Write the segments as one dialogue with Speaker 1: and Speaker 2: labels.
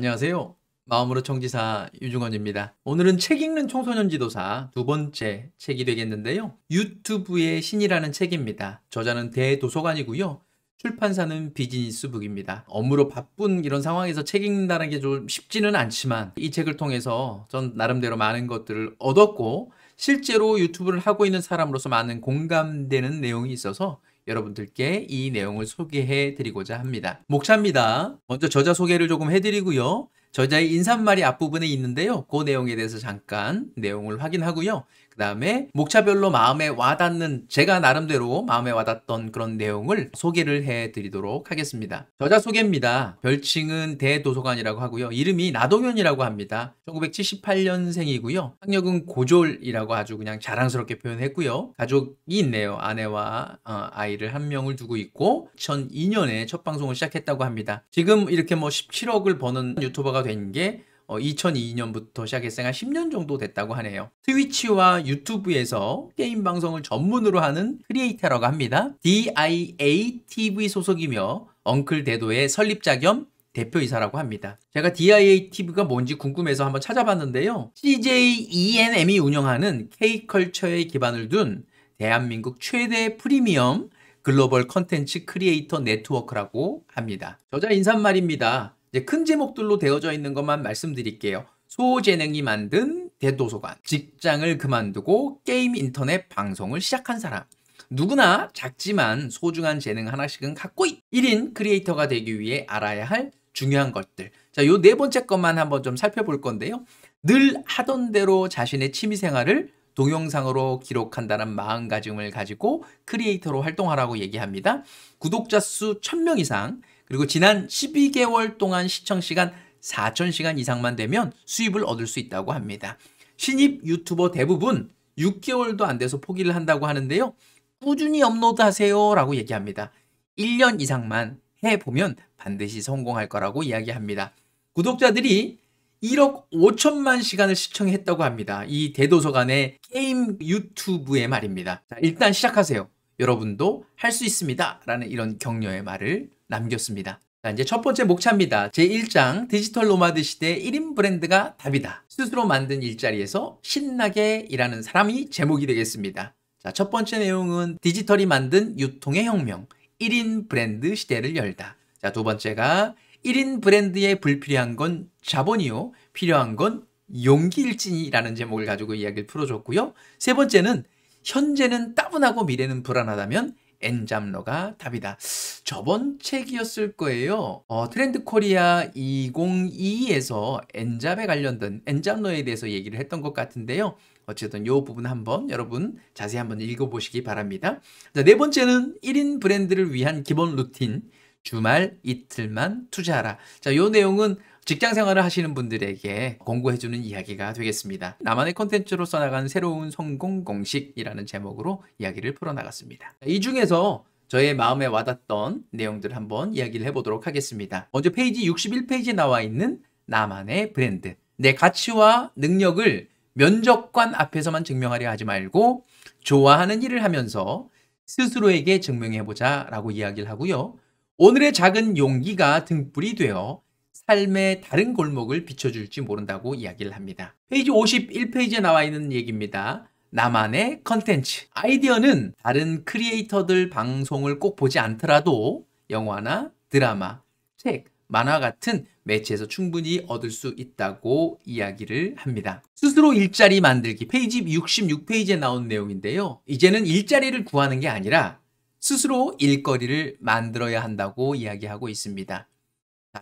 Speaker 1: 안녕하세요. 마음으로 청지사 유중원입니다. 오늘은 책 읽는 청소년 지도사 두 번째 책이 되겠는데요. 유튜브의 신이라는 책입니다. 저자는 대도서관이고요. 출판사는 비즈니스북입니다. 업무로 바쁜 이런 상황에서 책 읽는다는 게 좀 쉽지는 않지만 이 책을 통해서 전 나름대로 많은 것들을 얻었고 실제로 유튜브를 하고 있는 사람으로서 많은 공감되는 내용이 있어서 여러분들께 이 내용을 소개해 드리고자 합니다. 목차입니다. 먼저 저자 소개를 조금 해드리고요. 저자의 인사말이 앞부분에 있는데요. 그 내용에 대해서 잠깐 내용을 확인하고요. 그다음에 목차별로 마음에 와닿는 제가 나름대로 마음에 와닿던 그런 내용을 소개를 해 드리도록 하겠습니다. 저자 소개입니다. 별칭은 대도서관이라고 하고요. 이름이 나동현이라고 합니다. 1978년생이고요. 학력은 고졸이라고 아주 그냥 자랑스럽게 표현했고요. 가족이 있네요. 아내와 어, 아이를 한 명을 두고 있고 2002년에 첫 방송을 시작했다고 합니다. 지금 이렇게 뭐 17억을 버는 유튜버가 된게 2002년부터 어, 시작해서 한 10년 정도 됐다고 하네요. 트위치와 유튜브에서 게임 방송을 전문으로 하는 크리에이터라고 합니다. DIA TV 소속이며 엉클 대도의 설립자 겸 대표이사라고 합니다. 제가 DIA TV가 뭔지 궁금해서 한번 찾아봤는데요. CJ ENM이 운영하는 K컬처에 기반을 둔 대한민국 최대 프리미엄 글로벌 컨텐츠 크리에이터 네트워크라고 합니다. 저자 인사말입니다. 이제 큰 제목들로 되어져 있는 것만 말씀드릴게요. 소재능이 만든 대도서관, 직장을 그만두고 게임 인터넷 방송을 시작한 사람, 누구나 작지만 소중한 재능 하나씩은 갖고 있. 1인 크리에이터가 되기 위해 알아야 할 중요한 것들. 자, 요 네 번째 것만 한번 좀 살펴볼 건데요. 늘 하던 대로 자신의 취미 생활을 동영상으로 기록한다는 마음가짐을 가지고 크리에이터로 활동하라고 얘기합니다. 구독자 수 1000명 이상, 그리고 지난 12개월 동안 시청시간 4,000시간 이상만 되면 수입을 얻을 수 있다고 합니다. 신입 유튜버 대부분 6개월도 안 돼서 포기를 한다고 하는데요. 꾸준히 업로드 하세요 라고 얘기합니다. 1년 이상만 해보면 반드시 성공할 거라고 이야기합니다. 구독자들이 1억 5천만 시간을 시청했다고 합니다. 이 대도서관의 게임 유튜브의 말입니다. 일단 시작하세요. 여러분도 할 수 있습니다. 라는 이런 격려의 말을 남겼습니다. 자, 이제 첫 번째 목차입니다. 제1장 디지털 노마드 시대 1인 브랜드가 답이다. 스스로 만든 일자리에서 신나게 일하는 사람이 제목이 되겠습니다. 자, 첫 번째 내용은 디지털이 만든 유통의 혁명, 1인 브랜드 시대를 열다. 자, 두 번째가 1인 브랜드에 불필요한 건 자본이요, 필요한 건 용기일진이라는 제목을 가지고 이야기를 풀어줬고요. 세 번째는 현재는 따분하고 미래는 불안하다면 엔잡러가 답이다. 저번 책이었을 거예요. 어, 트렌드 코리아 2022에서 엔잡에 관련된 엔잡러에 대해서 얘기를 했던 것 같은데요. 어쨌든 요 부분 한번 여러분 자세히 한번 읽어보시기 바랍니다. 자, 네 번째는 1인 브랜드를 위한 기본 루틴. 주말 이틀만 투자하라. 자, 요 내용은 직장 생활을 하시는 분들에게 공부해주는 이야기가 되겠습니다. 나만의 컨텐츠로 써나간 새로운 성공 공식이라는 제목으로 이야기를 풀어나갔습니다. 이 중에서 저의 마음에 와닿던 내용들 한번 이야기를 해보도록 하겠습니다. 먼저 페이지 61페이지에 나와 있는 나만의 브랜드. 내 가치와 능력을 면접관 앞에서만 증명하려 하지 말고 좋아하는 일을 하면서 스스로에게 증명해보자 라고 이야기를 하고요. 오늘의 작은 용기가 등불이 되어 삶의 다른 골목을 비춰줄지 모른다고 이야기를 합니다. 페이지 51페이지에 나와 있는 얘기입니다. 나만의 컨텐츠. 아이디어는 다른 크리에이터들 방송을 꼭 보지 않더라도 영화나 드라마, 책, 만화 같은 매체에서 충분히 얻을 수 있다고 이야기를 합니다. 스스로 일자리 만들기 페이지 66페이지에 나온 내용인데요. 이제는 일자리를 구하는 게 아니라 스스로 일거리를 만들어야 한다고 이야기하고 있습니다.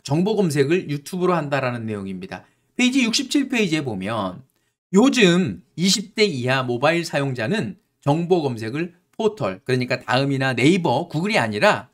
Speaker 1: 정보 검색을 유튜브로 한다라는 내용입니다. 페이지 67페이지에 보면 요즘 20대 이하 모바일 사용자는 정보 검색을 포털, 그러니까 다음이나 네이버, 구글이 아니라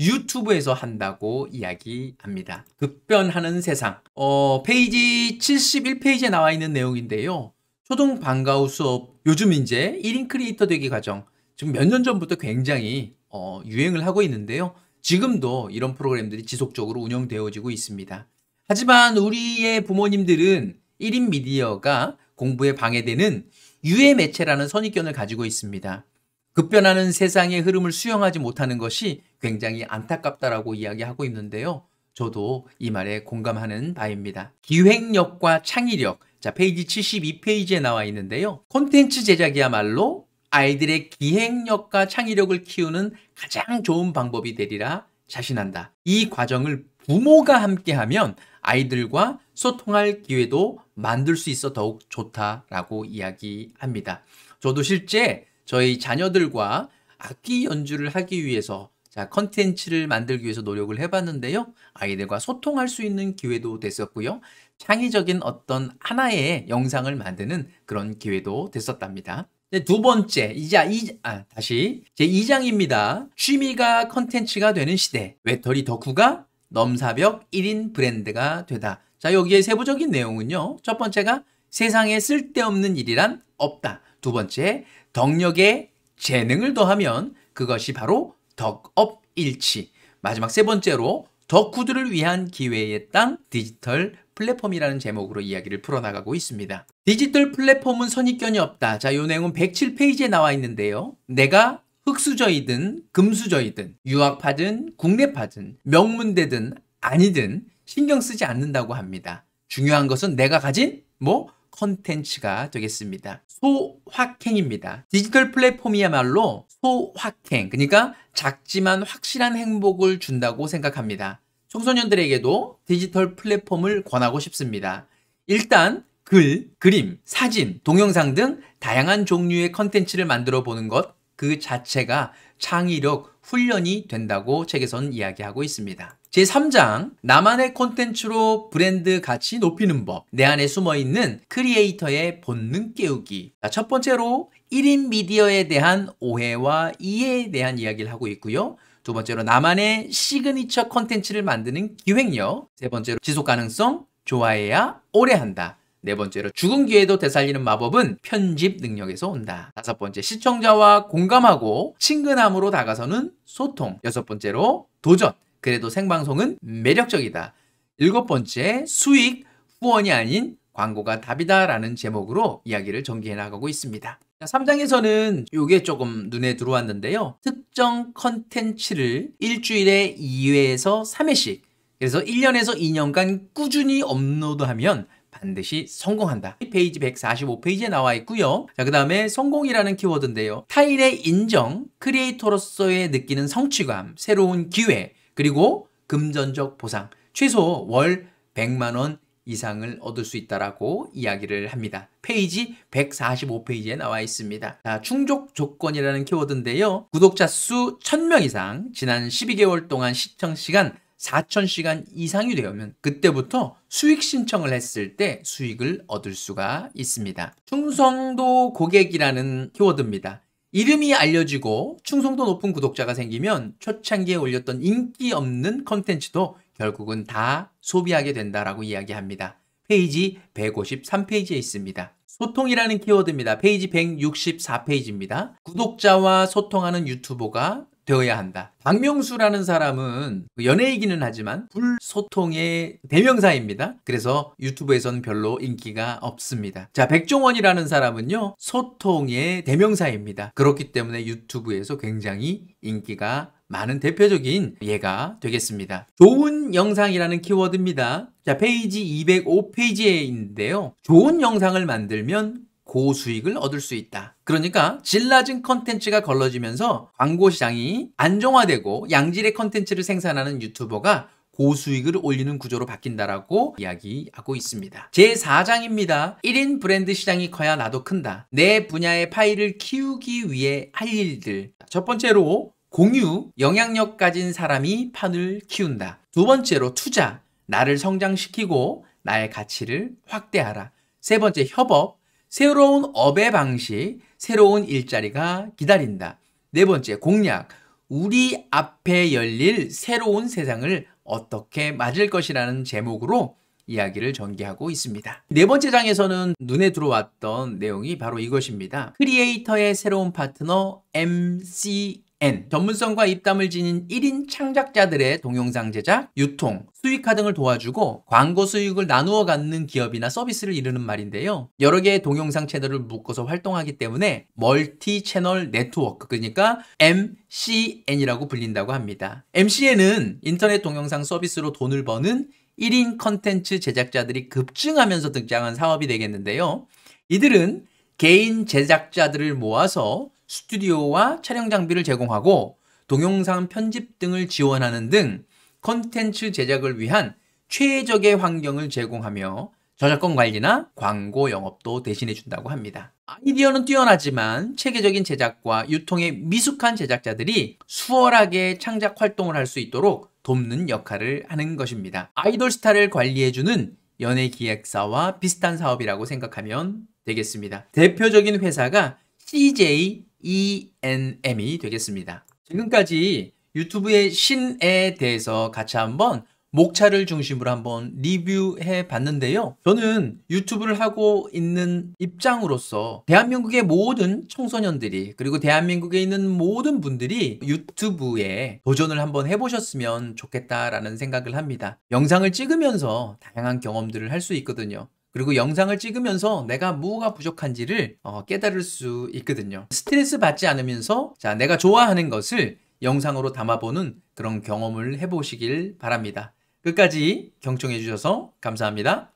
Speaker 1: 유튜브에서 한다고 이야기합니다. 급변하는 세상. 어, 페이지 71페이지에 나와 있는 내용인데요. 초등 방과후 수업, 요즘 이제 1인 크리에이터 되기 과정, 지금 몇 년 전부터 굉장히 어, 유행을 하고 있는데요. 지금도 이런 프로그램들이 지속적으로 운영되어지고 있습니다. 하지만 우리의 부모님들은 1인 미디어가 공부에 방해되는 유해 매체라는 선입견을 가지고 있습니다. 급변하는 세상의 흐름을 수용하지 못하는 것이 굉장히 안타깝다라고 이야기하고 있는데요. 저도 이 말에 공감하는 바입니다. 기획력과 창의력, 자 페이지 72페이지에 나와 있는데요. 콘텐츠 제작이야말로 아이들의 기행력과 창의력을 키우는 가장 좋은 방법이 되리라 자신한다. 이 과정을 부모가 함께하면 아이들과 소통할 기회도 만들 수 있어 더욱 좋다라고 이야기합니다. 저도 실제 저희 자녀들과 악기 연주를 하기 위해서 자, 컨텐츠를 만들기 위해서 노력을 해봤는데요. 아이들과 소통할 수 있는 기회도 됐었고요. 창의적인 어떤 하나의 영상을 만드는 그런 기회도 됐었답니다. 네, 두 번째, 이자, 이, 아, 다시. 제 2장입니다. 취미가 컨텐츠가 되는 시대. 외터리 덕후가 넘사벽 1인 브랜드가 되다. 자, 여기에 세부적인 내용은요. 첫 번째가 세상에 쓸데없는 일이란 없다. 두 번째, 덕력에 재능을 더하면 그것이 바로 덕업일치. 마지막 세 번째로 덕후들을 위한 기회의 땅 디지털 플랫폼이라는 제목으로 이야기를 풀어나가고 있습니다. 디지털 플랫폼은 선입견이 없다. 자, 요 내용은 107페이지에 나와 있는데요. 내가 흑수저이든 금수저이든 유학파든 국내파든 명문대든 아니든 신경 쓰지 않는다고 합니다. 중요한 것은 내가 가진 뭐 컨텐츠가 되겠습니다. 소확행입니다. 디지털 플랫폼이야말로 소확행, 그러니까 작지만 확실한 행복을 준다고 생각합니다. 청소년들에게도 디지털 플랫폼을 권하고 싶습니다. 일단 글, 그림, 사진, 동영상 등 다양한 종류의 컨텐츠를 만들어 보는 것 그 자체가 창의력 훈련이 된다고 책에서는 이야기하고 있습니다. 제3장 나만의 콘텐츠로 브랜드 가치 높이는 법 내 안에 숨어있는 크리에이터의 본능 깨우기 자, 첫 번째로 1인 미디어에 대한 오해와 이해에 대한 이야기를 하고 있고요. 두 번째로 나만의 시그니처 콘텐츠를 만드는 기획력. 세 번째로 지속 가능성, 좋아해야 오래 한다. 네 번째로 죽은 기회도 되살리는 마법은 편집 능력에서 온다. 다섯 번째 시청자와 공감하고 친근함으로 다가서는 소통. 여섯 번째로 도전. 그래도 생방송은 매력적이다. 일곱 번째 수익 후원이 아닌 광고가 답이다라는 제목으로 이야기를 전개해 나가고 있습니다. 3장에서는 이게 조금 눈에 들어왔는데요. 특정 컨텐츠를 일주일에 2회에서 3회씩 그래서 1년에서 2년간 꾸준히 업로드하면 반드시 성공한다. 페이지 145페이지에 나와 있고요. 자, 그 다음에 성공이라는 키워드인데요. 타인의 인정, 크리에이터로서의 느끼는 성취감, 새로운 기회, 그리고 금전적 보상, 최소 월 100만 원 이상을 얻을 수 있다라고 이야기를 합니다. 페이지 145페이지에 나와 있습니다. 자, 충족 조건이라는 키워드인데요. 구독자 수 1000명 이상, 지난 12개월 동안 시청 시간 4,000시간 이상이 되면 그때부터 수익 신청을 했을 때 수익을 얻을 수가 있습니다. 충성도 고객이라는 키워드입니다. 이름이 알려지고 충성도 높은 구독자가 생기면 초창기에 올렸던 인기 없는 컨텐츠도 결국은 다 소비하게 된다라고 이야기합니다. 페이지 153페이지에 있습니다. 소통이라는 키워드입니다. 페이지 164페이지입니다. 구독자와 소통하는 유튜버가 되어야 한다. 박명수라는 사람은 그 연예이기는 하지만 불소통의 대명사입니다. 그래서 유튜브에선 별로 인기가 없습니다. 자, 백종원이라는 사람은요, 소통의 대명사입니다. 그렇기 때문에 유튜브에서 굉장히 인기가 많은 대표적인 예가 되겠습니다. 좋은 영상이라는 키워드입니다. 자, 페이지 205페이지에 있는데요. 좋은 영상을 만들면 고수익을 얻을 수 있다. 그러니까 질 낮은 컨텐츠가 걸러지면서 광고 시장이 안정화되고 양질의 컨텐츠를 생산하는 유튜버가 고수익을 올리는 구조로 바뀐다라고 이야기하고 있습니다. 제4장입니다. 1인 브랜드 시장이 커야 나도 큰다. 내 분야의 파일을 키우기 위해 할 일들. 첫 번째로 공유, 영향력 가진 사람이 판을 키운다. 두 번째로 투자, 나를 성장시키고 나의 가치를 확대하라. 세 번째 협업, 새로운 업의 방식, 새로운 일자리가 기다린다. 네 번째 공략, 우리 앞에 열릴 새로운 세상을 어떻게 맞을 것이라는 제목으로 이야기를 전개하고 있습니다. 네 번째 장에서는 눈에 들어왔던 내용이 바로 이것입니다. 크리에이터의 새로운 파트너 MC N 전문성과 입담을 지닌 1인 창작자들의 동영상 제작, 유통, 수익화 등을 도와주고 광고 수익을 나누어 갖는 기업이나 서비스를 이루는 말인데요. 여러 개의 동영상 채널을 묶어서 활동하기 때문에 멀티 채널 네트워크 그러니까 MCN이라고 불린다고 합니다. MCN은 인터넷 동영상 서비스로 돈을 버는 1인 컨텐츠 제작자들이 급증하면서 등장한 사업이 되겠는데요. 이들은 개인 제작자들을 모아서 스튜디오와 촬영 장비를 제공하고 동영상 편집 등을 지원하는 등 컨텐츠 제작을 위한 최적의 환경을 제공하며 저작권 관리나 광고 영업도 대신해 준다고 합니다. 아이디어는 뛰어나지만 체계적인 제작과 유통에 미숙한 제작자들이 수월하게 창작 활동을 할 수 있도록 돕는 역할을 하는 것입니다. 아이돌 스타를 관리해주는 연예 기획사와 비슷한 사업이라고 생각하면 되겠습니다. 대표적인 회사가 CJ ENM이 되겠습니다. 지금까지 유튜브의 신에 대해서 같이 한번 목차를 중심으로 한번 리뷰해 봤는데요. 저는 유튜브를 하고 있는 입장으로서 대한민국의 모든 청소년들이 그리고 대한민국에 있는 모든 분들이 유튜브에 도전을 한번 해보셨으면 좋겠다라는 생각을 합니다. 영상을 찍으면서 다양한 경험들을 할 수 있거든요. 그리고 영상을 찍으면서 내가 뭐가 부족한지를 어, 깨달을 수 있거든요. 스트레스 받지 않으면서 자, 내가 좋아하는 것을 영상으로 담아보는 그런 경험을 해보시길 바랍니다. 끝까지 경청해 주셔서 감사합니다.